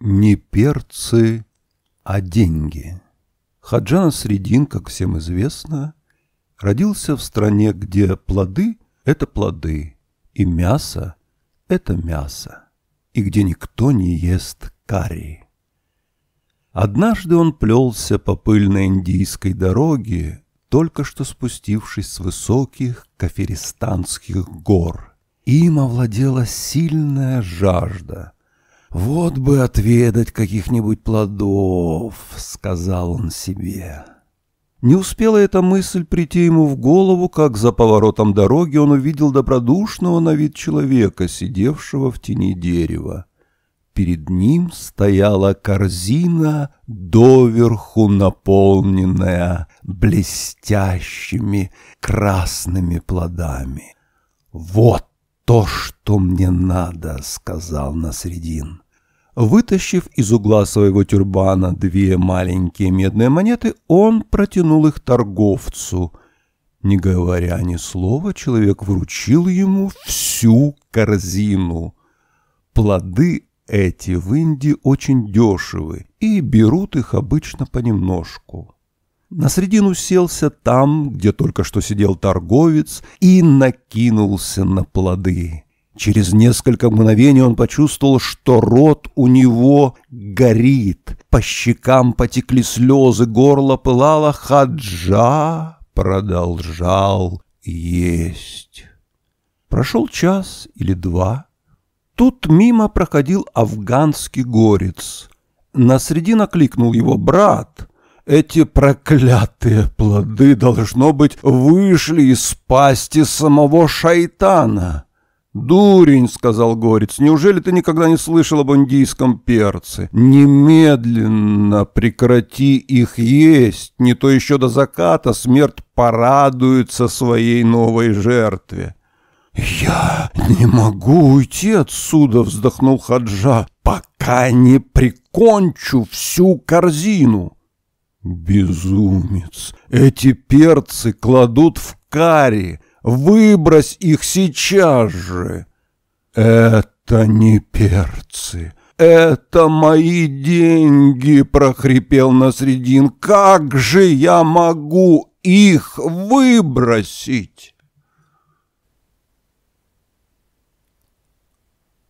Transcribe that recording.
Не перцы, а деньги. Хаджан Средин, как всем известно, родился в стране, где плоды – это плоды, и мясо – это мясо, и где никто не ест карри. Однажды он плелся по пыльной индийской дороге, только что спустившись с высоких каферистанских гор. Им овладела сильная жажда – «Вот бы отведать каких-нибудь плодов», — сказал он себе. Не успела эта мысль прийти ему в голову, как за поворотом дороги он увидел добродушного на вид человека, сидевшего в тени дерева. Перед ним стояла корзина, доверху наполненная блестящими красными плодами. «Вот то, что мне надо», — сказал Насредин. Вытащив из угла своего тюрбана две маленькие медные монеты, он протянул их торговцу. Не говоря ни слова, человек вручил ему всю корзину. Плоды эти в Индии очень дешевы, и берут их обычно понемножку. На средину селся там, где только что сидел торговец, и накинулся на плоды. Через несколько мгновений он почувствовал, что рот у него горит. По щекам потекли слезы, горло пылало. Хаджа продолжал есть. Прошел час или два. Тут мимо проходил афганский горец. На срединок кликнул его брат — эти проклятые плоды, должно быть, вышли из пасти самого шайтана. «Дурень», — сказал Горец, — «неужели ты никогда не слышал об индийском перце? Немедленно прекрати их есть, не то еще до заката смерть порадуется своей новой жертве». «Я не могу уйти отсюда», — вздохнул Хаджа, — «пока не прикончу всю корзину». «Безумец! Эти перцы кладут в карри. Выбрось их сейчас же!» «Это не перцы!» «Это мои деньги!» — прохрипел Насредин. «Как же я могу их выбросить?»